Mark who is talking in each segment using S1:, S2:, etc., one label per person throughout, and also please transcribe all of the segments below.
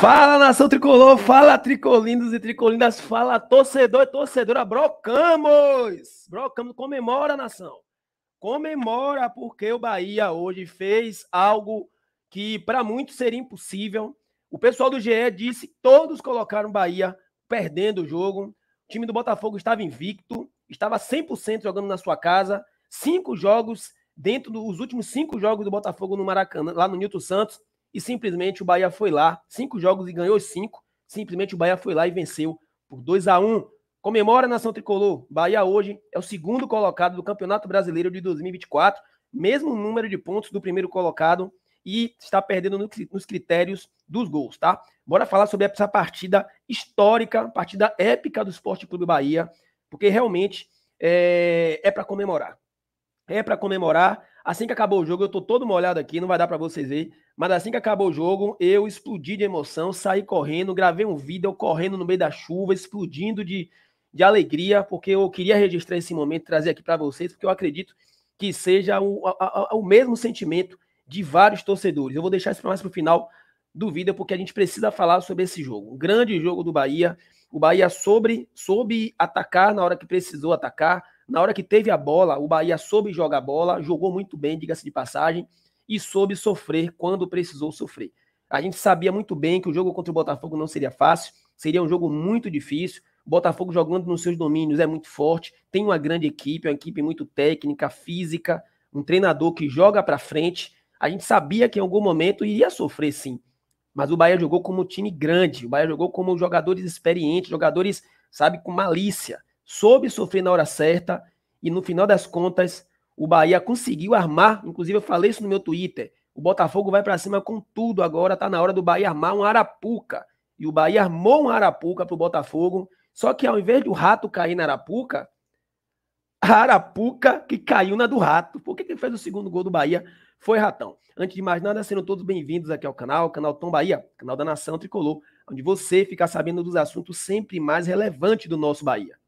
S1: Fala nação tricolor, fala tricolindos e tricolindas, fala torcedor e torcedora, brocamos! Brocamos, comemora nação, comemora porque o Bahia hoje fez algo que para muitos seria impossível. O pessoal do GE disse, todos colocaram o Bahia perdendo o jogo, o time do Botafogo estava invicto, estava 100% jogando na sua casa, cinco jogos dentro dos últimos cinco jogos do Botafogo no Maracanã, lá no Nilton Santos, e simplesmente o Bahia foi lá, cinco jogos e ganhou cinco. Simplesmente o Bahia foi lá e venceu por 2 a 1 um. Comemora a nação tricolor. Bahia hoje é o segundo colocado do Campeonato Brasileiro de 2024, mesmo número de pontos do primeiro colocado e está perdendo nos critérios dos gols, tá? Bora falar sobre essa partida histórica, partida épica do Esporte Clube Bahia, porque realmente eh, é, é para comemorar. É para comemorar Assim que acabou o jogo, eu tô todo molhado aqui, não vai dar para vocês ver, mas assim que acabou o jogo, eu explodi de emoção, saí correndo, gravei um vídeo correndo no meio da chuva, explodindo de, de alegria, porque eu queria registrar esse momento, trazer aqui para vocês, porque eu acredito que seja o, a, a, o mesmo sentimento de vários torcedores. Eu vou deixar isso para mais pro o final do vídeo, porque a gente precisa falar sobre esse jogo. Um grande jogo do Bahia. O Bahia sobre, soube atacar na hora que precisou atacar na hora que teve a bola, o Bahia soube jogar a bola, jogou muito bem, diga-se de passagem, e soube sofrer quando precisou sofrer. A gente sabia muito bem que o jogo contra o Botafogo não seria fácil, seria um jogo muito difícil. O Botafogo jogando nos seus domínios é muito forte, tem uma grande equipe, uma equipe muito técnica, física, um treinador que joga para frente. A gente sabia que em algum momento iria sofrer sim. Mas o Bahia jogou como um time grande, o Bahia jogou como jogadores experientes, jogadores, sabe, com malícia soube sofrer na hora certa e no final das contas o Bahia conseguiu armar, inclusive eu falei isso no meu Twitter. O Botafogo vai para cima com tudo agora, tá na hora do Bahia armar um arapuca. E o Bahia armou um arapuca pro Botafogo, só que ao invés do rato cair na arapuca, a arapuca que caiu na do rato. por que que fez o segundo gol do Bahia foi Ratão. Antes de mais nada, sendo todos bem-vindos aqui ao canal, canal Tom Bahia, canal da Nação Tricolor, onde você fica sabendo dos assuntos sempre mais relevantes do nosso Bahia.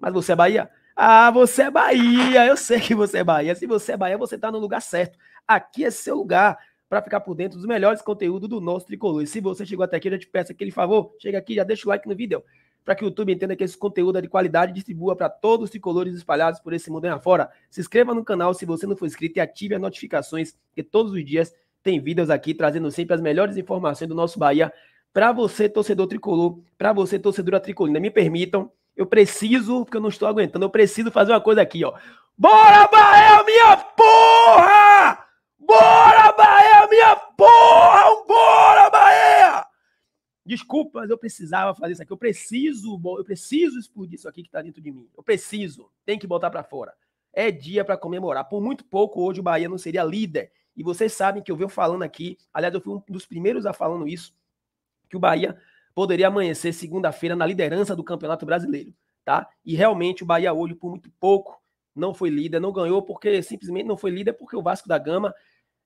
S1: Mas você é Bahia? Ah, você é Bahia. Eu sei que você é Bahia. Se você é Bahia, você está no lugar certo. Aqui é seu lugar para ficar por dentro dos melhores conteúdos do nosso tricolor. E se você chegou até aqui, eu já te peço aquele favor, chega aqui, já deixa o like no vídeo, para que o YouTube entenda que esse conteúdo é de qualidade e distribua para todos os tricolores espalhados por esse mundo aí afora. Se inscreva no canal se você não for inscrito e ative as notificações, que todos os dias tem vídeos aqui trazendo sempre as melhores informações do nosso Bahia para você torcedor tricolor, para você torcedora tricolina. Me permitam eu preciso, porque eu não estou aguentando, eu preciso fazer uma coisa aqui, ó. Bora, Bahia, minha porra! Bora, Bahia, minha porra! Bora, Bahia! Desculpa, mas eu precisava fazer isso aqui. Eu preciso, eu preciso explodir isso aqui que tá dentro de mim. Eu preciso. Tem que botar para fora. É dia para comemorar. Por muito pouco hoje o Bahia não seria líder. E vocês sabem que eu venho falando aqui, aliás, eu fui um dos primeiros a falando isso, que o Bahia poderia amanhecer segunda-feira na liderança do Campeonato Brasileiro, tá? E realmente o Bahia hoje, por muito pouco, não foi líder, não ganhou porque simplesmente não foi líder porque o Vasco da Gama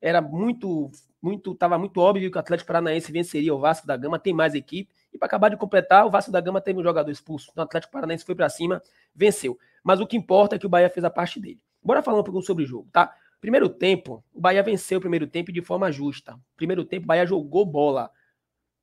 S1: era muito, muito, estava muito óbvio que o Atlético Paranaense venceria o Vasco da Gama, tem mais equipe. E para acabar de completar, o Vasco da Gama teve um jogador expulso. Então, o Atlético Paranaense foi para cima, venceu. Mas o que importa é que o Bahia fez a parte dele. Bora falar um pouco sobre o jogo, tá? Primeiro tempo, o Bahia venceu o primeiro tempo de forma justa. Primeiro tempo, o Bahia jogou bola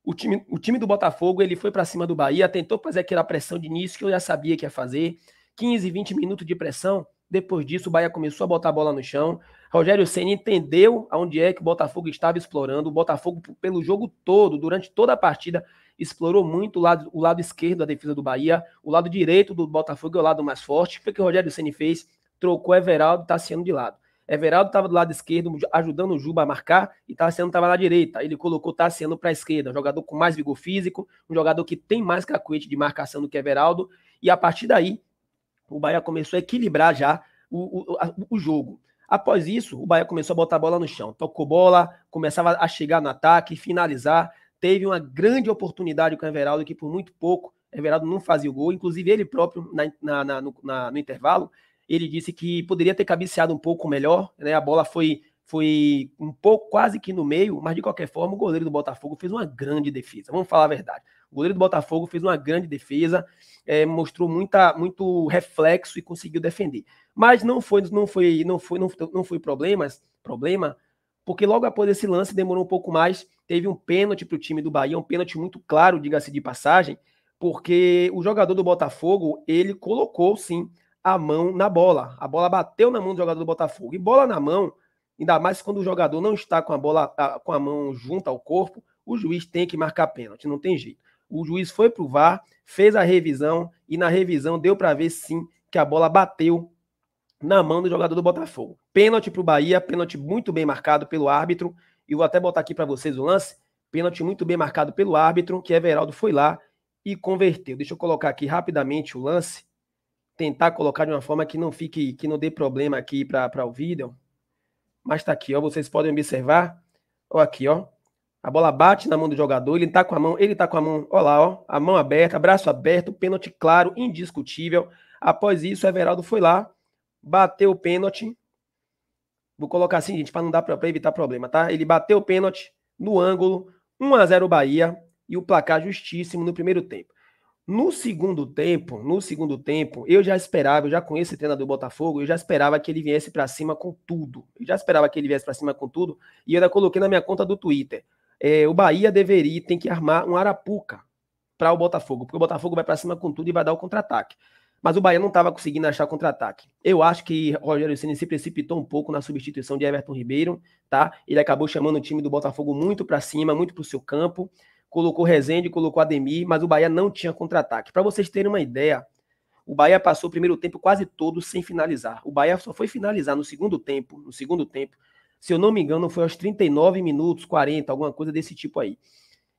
S1: o time, o time do Botafogo ele foi para cima do Bahia, tentou fazer aquela pressão de início que eu já sabia que ia fazer. 15, 20 minutos de pressão. Depois disso, o Bahia começou a botar a bola no chão. Rogério Senna entendeu aonde é que o Botafogo estava explorando. O Botafogo, pelo jogo todo, durante toda a partida, explorou muito o lado, o lado esquerdo da defesa do Bahia. O lado direito do Botafogo é o lado mais forte. O que é o Rogério Senna fez? Trocou Everaldo e Tassiano de lado. Everaldo estava do lado esquerdo, ajudando o Juba a marcar, e Tassiano estava na direita. Ele colocou Tassiano para a esquerda, um jogador com mais vigor físico, um jogador que tem mais cacuete de marcação do que Everaldo, e a partir daí, o Bahia começou a equilibrar já o, o, o jogo. Após isso, o Bahia começou a botar a bola no chão. Tocou bola, começava a chegar no ataque, finalizar. Teve uma grande oportunidade com o Everaldo, que por muito pouco, Everaldo não fazia o gol. Inclusive, ele próprio, na, na, na, no, no, intervalo, ele disse que poderia ter cabeceado um pouco melhor, né? A bola foi foi um pouco quase que no meio, mas de qualquer forma o goleiro do Botafogo fez uma grande defesa. Vamos falar a verdade. O goleiro do Botafogo fez uma grande defesa, é, mostrou muita, muito reflexo e conseguiu defender. Mas não foi não foi não foi não, não foi problemas, problema, porque logo após esse lance demorou um pouco mais, teve um pênalti para o time do Bahia, um pênalti muito claro, diga-se de passagem, porque o jogador do Botafogo, ele colocou sim a mão na bola. A bola bateu na mão do jogador do Botafogo. E bola na mão, ainda mais quando o jogador não está com a bola com a mão junto ao corpo, o juiz tem que marcar pênalti, não tem jeito. O juiz foi pro VAR, fez a revisão e na revisão deu para ver sim que a bola bateu na mão do jogador do Botafogo. Pênalti pro Bahia, pênalti muito bem marcado pelo árbitro. E vou até botar aqui para vocês o lance. Pênalti muito bem marcado pelo árbitro, que Everaldo foi lá e converteu. Deixa eu colocar aqui rapidamente o lance tentar colocar de uma forma que não fique, que não dê problema aqui para o vídeo. Mas tá aqui, ó, vocês podem observar, ó aqui, ó. A bola bate na mão do jogador, ele tá com a mão, ele tá com a mão, ó lá, ó, a mão aberta, braço aberto, pênalti claro, indiscutível. Após isso, Everaldo foi lá, bateu o pênalti. Vou colocar assim, gente, para não dar para evitar problema, tá? Ele bateu o pênalti no ângulo, 1 a 0 Bahia e o placar justíssimo no primeiro tempo. No segundo tempo, no segundo tempo, eu já esperava, eu já conheço o treinador do Botafogo, eu já esperava que ele viesse para cima com tudo. Eu já esperava que ele viesse para cima com tudo, e eu ainda coloquei na minha conta do Twitter. É, o Bahia deveria, tem que armar um arapuca para o Botafogo, porque o Botafogo vai para cima com tudo e vai dar o contra-ataque. Mas o Bahia não estava conseguindo achar contra-ataque. Eu acho que Rogério Ceni se precipitou um pouco na substituição de Everton Ribeiro, tá? Ele acabou chamando o time do Botafogo muito para cima, muito para o seu campo colocou Rezende, colocou Ademir, mas o Bahia não tinha contra-ataque. Para vocês terem uma ideia, o Bahia passou o primeiro tempo quase todo sem finalizar. O Bahia só foi finalizar no segundo tempo, no segundo tempo. Se eu não me engano, foi aos 39 minutos, 40, alguma coisa desse tipo aí.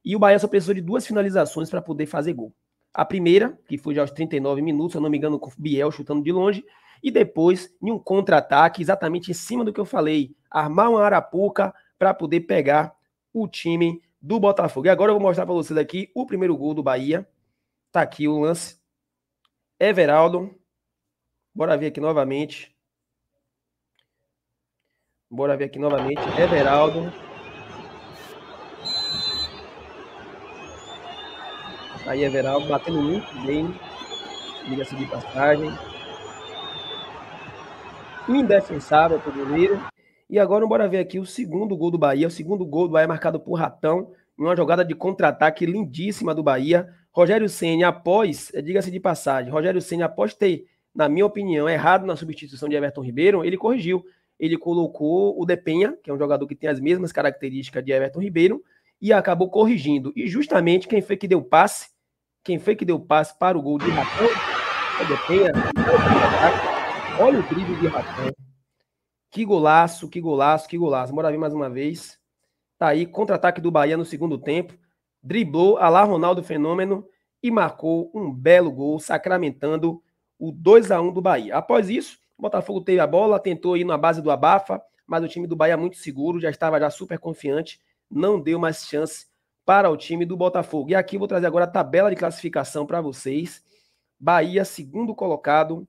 S1: E o Bahia só precisou de duas finalizações para poder fazer gol. A primeira, que foi já aos 39 minutos, se eu não me engano, com o Biel chutando de longe, e depois em um contra-ataque, exatamente em cima do que eu falei, armar uma arapuca para poder pegar o time do Botafogo. E agora eu vou mostrar para vocês aqui o primeiro gol do Bahia. Tá aqui o lance. Everaldo. Bora ver aqui novamente. Bora ver aqui novamente. Everaldo. Aí Everaldo batendo muito bem. Liga-se de passagem. Indefensável para o goleiro. E agora bora ver aqui o segundo gol do Bahia, o segundo gol do Bahia é marcado por Ratão, em uma jogada de contra-ataque lindíssima do Bahia. Rogério Senna, após, eh, diga-se de passagem, Rogério Senna, após ter, na minha opinião, errado na substituição de Everton Ribeiro, ele corrigiu. Ele colocou o Depenha, que é um jogador que tem as mesmas características de Everton Ribeiro, e acabou corrigindo. E justamente quem foi que deu passe, quem foi que deu passe para o gol de Ratão, é Depenha. Olha o drible de Ratão que golaço, que golaço, que golaço. Bora ver mais uma vez. Tá aí, contra-ataque do Bahia no segundo tempo. Driblou a lá Ronaldo Fenômeno e marcou um belo gol, sacramentando o 2 a 1 do Bahia. Após isso, o Botafogo teve a bola, tentou ir na base do abafa, mas o time do Bahia é muito seguro, já estava já super confiante, não deu mais chance para o time do Botafogo. E aqui vou trazer agora a tabela de classificação para vocês. Bahia, segundo colocado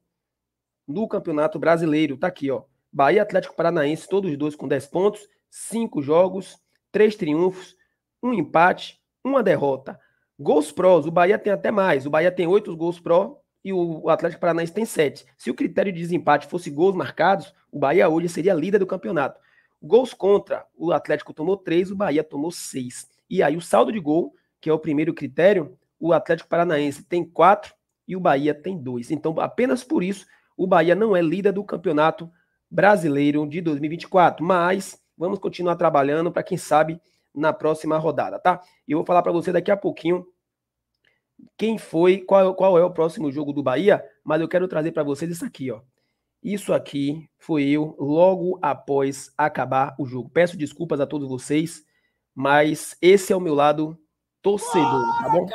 S1: no Campeonato Brasileiro. Tá aqui, ó. Bahia e Atlético Paranaense, todos os dois com 10 pontos, 5 jogos, 3 triunfos, 1 empate, 1 derrota. Gols prós, o Bahia tem até mais. O Bahia tem 8 gols pró e o Atlético Paranaense tem 7. Se o critério de desempate fosse gols marcados, o Bahia hoje seria líder do campeonato. Gols contra, o Atlético tomou 3, o Bahia tomou 6. E aí o saldo de gol, que é o primeiro critério, o Atlético Paranaense tem 4 e o Bahia tem 2. Então, apenas por isso, o Bahia não é líder do campeonato Brasileiro de 2024. Mas vamos continuar trabalhando para quem sabe na próxima rodada, tá? Eu vou falar para você daqui a pouquinho quem foi, qual, qual é o próximo jogo do Bahia, mas eu quero trazer para vocês isso aqui, ó. Isso aqui foi eu logo após acabar o jogo. Peço desculpas a todos vocês, mas esse é o meu lado torcedor, tá bom?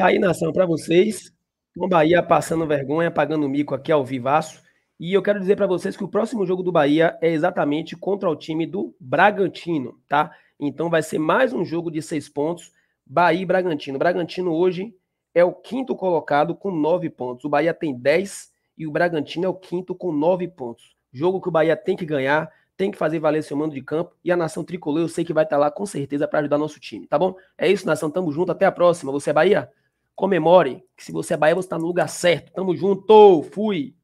S1: Tá aí, nação, para vocês. O Bahia passando vergonha, pagando mico aqui ao vivaço. E eu quero dizer para vocês que o próximo jogo do Bahia é exatamente contra o time do Bragantino, tá? Então vai ser mais um jogo de seis pontos, Bahia e Bragantino. O Bragantino hoje é o quinto colocado com nove pontos. O Bahia tem dez e o Bragantino é o quinto com nove pontos. Jogo que o Bahia tem que ganhar, tem que fazer valer seu mando de campo. E a Nação Tricolor eu sei que vai estar tá lá com certeza para ajudar nosso time, tá bom? É isso, Nação. Tamo junto. Até a próxima. Você é Bahia? comemore. Que se você é Bahia, você está no lugar certo. Tamo junto. Fui.